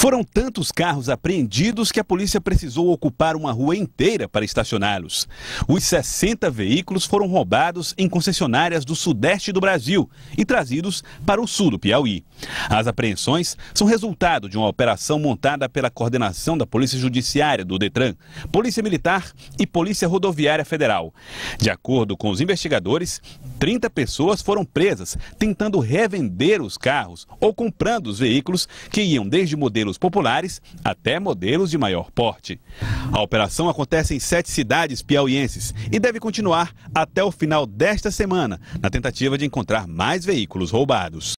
Foram tantos carros apreendidos que a polícia precisou ocupar uma rua inteira para estacioná-los. Os 60 veículos foram roubados em concessionárias do sudeste do Brasil e trazidos para o sul do Piauí. As apreensões são resultado de uma operação montada pela coordenação da Polícia Judiciária do Detran, Polícia Militar e Polícia Rodoviária Federal. De acordo com os investigadores, 30 pessoas foram presas tentando revender os carros ou comprando os veículos que iam desde modelos modelos populares até modelos de maior porte. A operação acontece em sete cidades piauienses e deve continuar até o final desta semana, na tentativa de encontrar mais veículos roubados.